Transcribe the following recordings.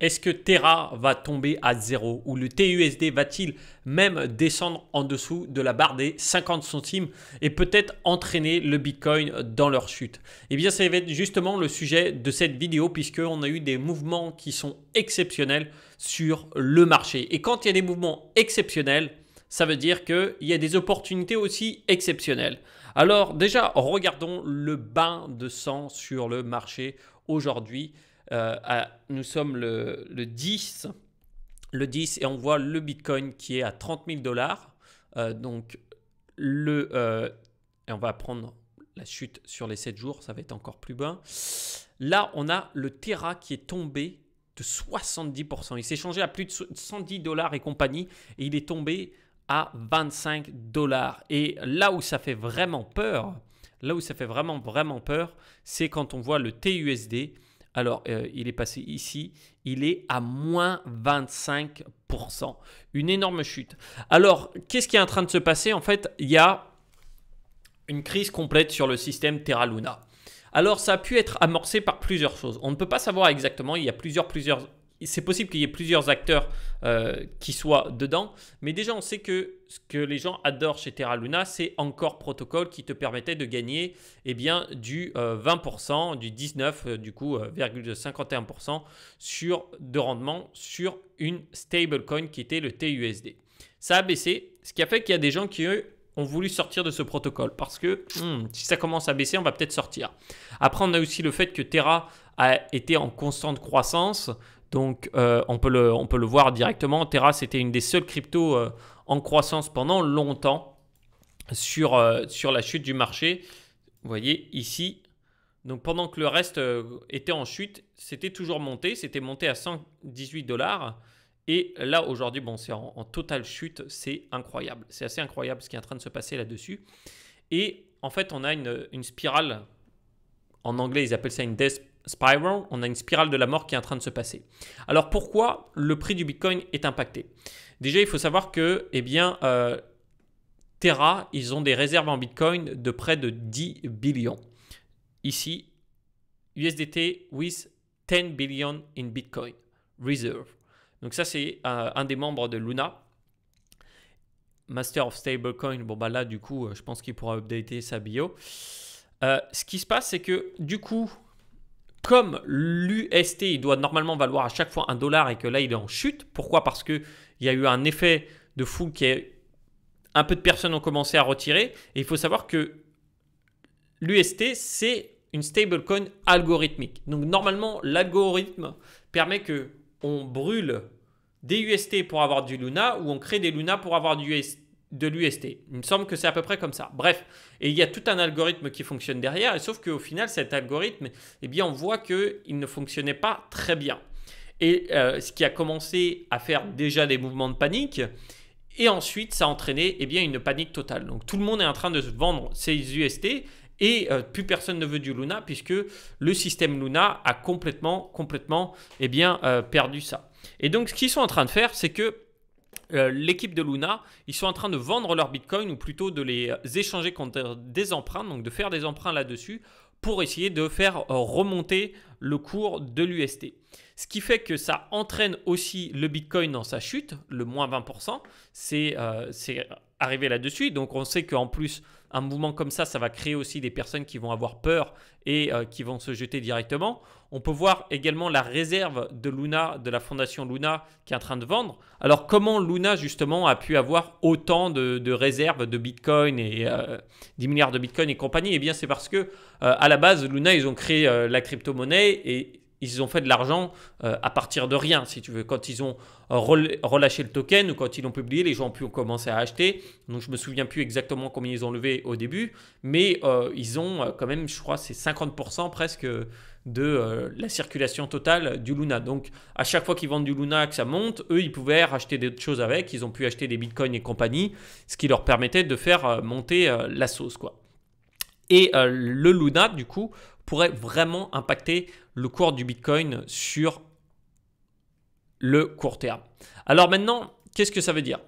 Est-ce que Terra va tomber à zéro ou le TUSD va-t-il même descendre en dessous de la barre des 50 centimes et peut-être entraîner le Bitcoin dans leur chute Eh bien, ça va être justement le sujet de cette vidéo puisqu'on a eu des mouvements qui sont exceptionnels sur le marché. Et quand il y a des mouvements exceptionnels, ça veut dire qu'il y a des opportunités aussi exceptionnelles. Alors déjà, regardons le bain de sang sur le marché aujourd'hui. Euh, nous sommes le, 10 le 10 et on voit le Bitcoin qui est à 30 000 dollars. Euh, donc, le, euh, et on va prendre la chute sur les 7 jours, ça va être encore plus bas. Là, on a le Terra qui est tombé de 70%. Il s'est changé à plus de 110 dollars et compagnie et il est tombé à 25 dollars. Et là où ça fait vraiment peur, là où ça fait vraiment, vraiment peur, c'est quand on voit le TUSD alors, euh, il est passé ici, il est à moins 25%. Une énorme chute. Alors, qu'est-ce qui est en train de se passer En fait, il y a une crise complète sur le système Terra Luna. Alors, ça a pu être amorcé par plusieurs choses. On ne peut pas savoir exactement, il y a plusieurs, plusieurs c'est possible qu'il y ait plusieurs acteurs euh, qui soient dedans, mais déjà on sait que ce que les gens adorent chez Terra Luna, c'est encore protocole qui te permettait de gagner eh bien, du 20%, euh, du 19, euh, du coup, 51% sur, de rendement sur une stablecoin qui était le TUSD. Ça a baissé, ce qui a fait qu'il y a des gens qui, eux, ont voulu sortir de ce protocole parce que hmm, si ça commence à baisser, on va peut-être sortir. Après, on a aussi le fait que Terra a été en constante croissance. Donc euh, on, peut le, voir directement. Terra, c'était une des seules cryptos euh, en croissance pendant longtemps euh, sur, la chute du marché. Vous voyez ici. Donc pendant que le reste était en chute, c'était toujours monté. C'était monté à 118 dollars. Et là aujourd'hui, bon, c'est en, totale chute. C'est incroyable. C'est assez incroyable ce qui est en train de se passer là-dessus. Et en fait, on a une, spirale. En anglais, ils appellent ça une death spiral, on a une spirale de la mort qui est en train de se passer. Alors pourquoi le prix du Bitcoin est impacté Déjà, il faut savoir que, eh bien, euh, Terra, ils ont des réserves en Bitcoin de près de 10 billions. Ici, USDT with 10 billion in Bitcoin reserve. Donc ça, c'est euh, un des membres de Luna. Master of Stablecoin, bon bah là du coup euh, je pense qu'il pourra updater sa bio. ce qui se passe c'est que du coup comme l'UST, il doit normalement valoir à chaque fois un dollar et que là, il est en chute. Pourquoi Parce qu'il y a eu un effet de fou qui est un peu de personnes ont commencé à retirer. Et il faut savoir que l'UST, c'est une stablecoin algorithmique. Donc normalement, l'algorithme permet que on brûle des UST pour avoir du Luna ou on crée des Luna pour avoir du UST de l'UST. Il me semble que c'est à peu près comme ça. Bref, et il y a tout un algorithme qui fonctionne derrière, et sauf qu'au final, cet algorithme, eh bien, on voit qu'il ne fonctionnait pas très bien. Et euh, ce qui a commencé à faire déjà des mouvements de panique, et ensuite, ça a entraîné eh bien, une panique totale. Donc tout le monde est en train de se vendre ses UST, et euh, plus personne ne veut du Luna, puisque le système Luna a complètement, complètement eh bien, euh, perdu ça. Et donc, ce qu'ils sont en train de faire, c'est que euh, l'équipe de Luna, ils sont en train de vendre leurs bitcoins ou plutôt de les échanger contre des emprunts, donc de faire des emprunts là-dessus pour essayer de faire euh, remonter le cours de l'UST. Ce qui fait que ça entraîne aussi le Bitcoin dans sa chute, le moins 20%, euh, c'est arrivé là-dessus. Donc on sait qu'en plus, un mouvement comme ça, ça va créer aussi des personnes qui vont avoir peur et euh, qui vont se jeter directement. On peut voir également la réserve de Luna, de la fondation Luna, qui est en train de vendre. Alors comment Luna justement a pu avoir autant de, réserves de Bitcoin et 10 euh, milliards de Bitcoin et compagnie Eh bien c'est parce que euh, à la base Luna ils ont créé la crypto-monnaie et ils ont fait de l'argent euh, à partir de rien, si tu veux. Quand ils ont euh, relâché le token ou quand ils l'ont publié, les gens ont pu commencer à acheter. Donc je me souviens plus exactement combien ils ont levé au début, mais euh, ils ont quand même, je crois, c'est 50% presque de la circulation totale du Luna. Donc à chaque fois qu'ils vendent du Luna, que ça monte, eux, ils pouvaient racheter d'autres choses avec. Ils ont pu acheter des bitcoins et compagnie, ce qui leur permettait de faire monter la sauce, quoi. Et le Luna, du coup, pourrait vraiment impacter le cours du Bitcoin sur le court terme. Alors maintenant, qu'est-ce que ça veut dire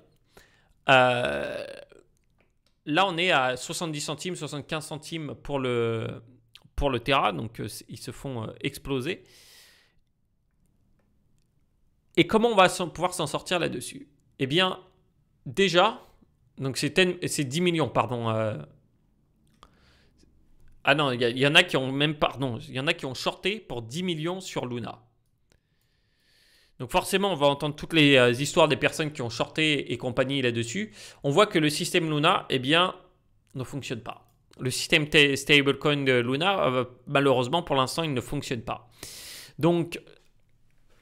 euh, Là, on est à 70 centimes, 75 centimes pour le, pour le Terra, donc euh, ils se font euh, exploser. Et comment on va pouvoir s'en sortir là-dessus Eh bien, déjà, donc c'est 10 millions, pardon, ah non, il y, en a qui ont même, pardon, il y en a qui ont shorté pour 10 millions sur Luna. Donc forcément, on va entendre toutes les euh, histoires des personnes qui ont shorté et compagnie là-dessus. On voit que le système Luna, eh bien, ne fonctionne pas. Le système stablecoin de Luna, euh, malheureusement, pour l'instant, il ne fonctionne pas. Donc,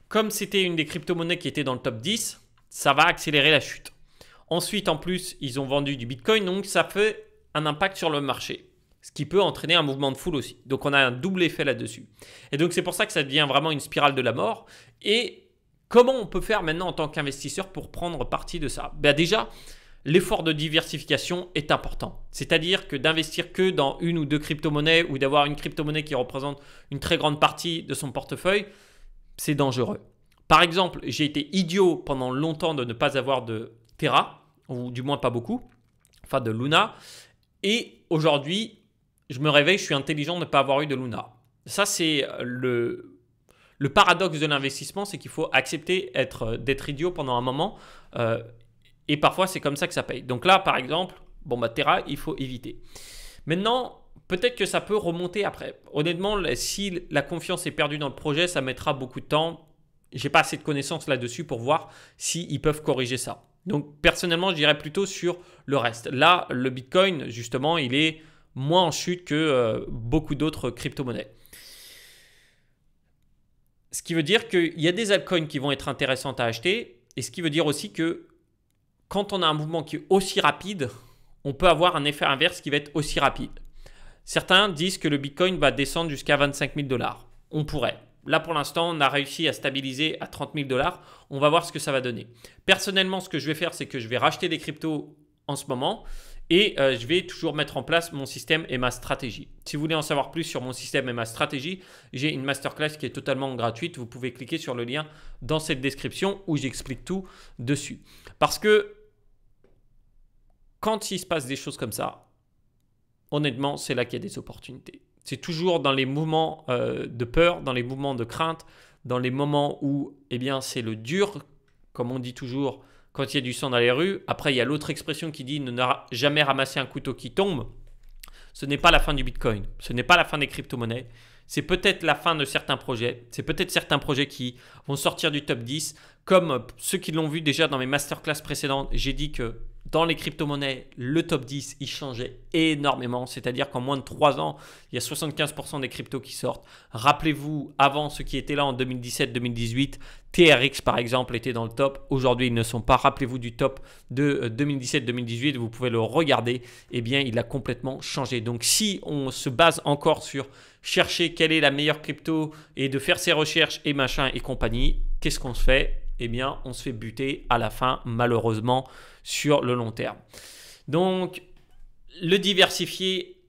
comme c'était une des crypto-monnaies qui était dans le top 10, ça va accélérer la chute. Ensuite, en plus, ils ont vendu du Bitcoin, donc ça fait un impact sur le marché ce qui peut entraîner un mouvement de foule aussi. Donc on a un double effet là-dessus. Et donc c'est pour ça que ça devient vraiment une spirale de la mort. Et comment on peut faire maintenant en tant qu'investisseur pour prendre parti de ça ben Déjà, l'effort de diversification est important. C'est-à-dire que d'investir que dans une ou deux crypto-monnaies ou d'avoir une crypto-monnaie qui représente une très grande partie de son portefeuille, c'est dangereux. Par exemple, j'ai été idiot pendant longtemps de ne pas avoir de Terra, ou du moins pas beaucoup, enfin de Luna. Et aujourd'hui, je me réveille, je suis intelligent de ne pas avoir eu de Luna. Ça, c'est euh, le, le paradoxe de l'investissement, c'est qu'il faut accepter être, euh, d'être idiot pendant un moment. Euh, et parfois, c'est comme ça que ça paye. Donc là, par exemple, bon, bah, Terra, il faut éviter. Maintenant, peut-être que ça peut remonter après. Honnêtement, si la confiance est perdue dans le projet, ça mettra beaucoup de temps. J'ai pas assez de connaissances là-dessus pour voir s'ils peuvent corriger ça. Donc personnellement, je dirais plutôt sur le reste. Là, le Bitcoin, justement, il est moins en chute que euh, beaucoup d'autres crypto-monnaies. Ce qui veut dire qu'il y a des altcoins qui vont être intéressantes à acheter, et ce qui veut dire aussi que quand on a un mouvement qui est aussi rapide, on peut avoir un effet inverse qui va être aussi rapide. Certains disent que le Bitcoin va descendre jusqu'à 25 000 dollars. On pourrait. Là, pour l'instant, on a réussi à stabiliser à 30 000 dollars. On va voir ce que ça va donner. Personnellement, ce que je vais faire, c'est que je vais racheter des cryptos en ce moment. Et euh, je vais toujours mettre en place mon système et ma stratégie. Si vous voulez en savoir plus sur mon système et ma stratégie, j'ai une masterclass qui est totalement gratuite. Vous pouvez cliquer sur le lien dans cette description où j'explique tout dessus. Parce que quand il se passe des choses comme ça, honnêtement, c'est là qu'il y a des opportunités. C'est toujours dans les mouvements euh, de peur, dans les mouvements de crainte, dans les moments où eh bien, c'est le dur, comme on dit toujours, quand il y a du sang dans les rues. Après, il y a l'autre expression qui dit ne jamais ramasser un couteau qui tombe. Ce n'est pas la fin du Bitcoin, ce n'est pas la fin des crypto-monnaies, c'est peut-être la fin de certains projets, c'est peut-être certains projets qui vont sortir du top 10, comme ceux qui l'ont vu déjà dans mes masterclass précédentes, j'ai dit que dans les crypto-monnaies, le top 10, il changeait énormément. C'est-à-dire qu'en moins de 3 ans, il y a 75% des cryptos qui sortent. Rappelez-vous, avant ce qui était là en 2017-2018, TRX par exemple était dans le top. Aujourd'hui, ils ne sont pas. Rappelez-vous du top de 2017-2018, euh, vous pouvez le regarder. Eh bien, il a complètement changé. Donc, si on se base encore sur chercher quelle est la meilleure crypto et de faire ses recherches et machin et compagnie, qu'est-ce qu'on se fait eh bien, on se fait buter à la fin, malheureusement, sur le long terme. Donc, le diversifier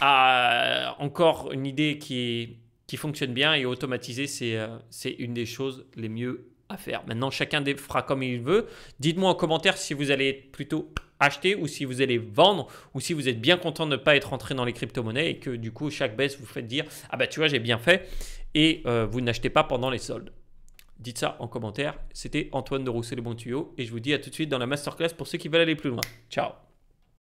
a encore une idée qui, qui fonctionne bien et automatiser, euh, c'est une des choses les mieux à faire. Maintenant, chacun fera comme il veut. Dites-moi en commentaire si vous allez plutôt acheter ou si vous allez vendre ou si vous êtes bien content de ne pas être entré dans les crypto-monnaies et que du coup, chaque baisse vous fait dire Ah bah tu vois, j'ai bien fait et euh, vous n'achetez pas pendant les soldes. Dites ça en commentaire. C'était Antoine de Rousseau le bon tuyau. et je vous dis à tout de suite dans la masterclass pour ceux qui veulent aller plus loin. Ciao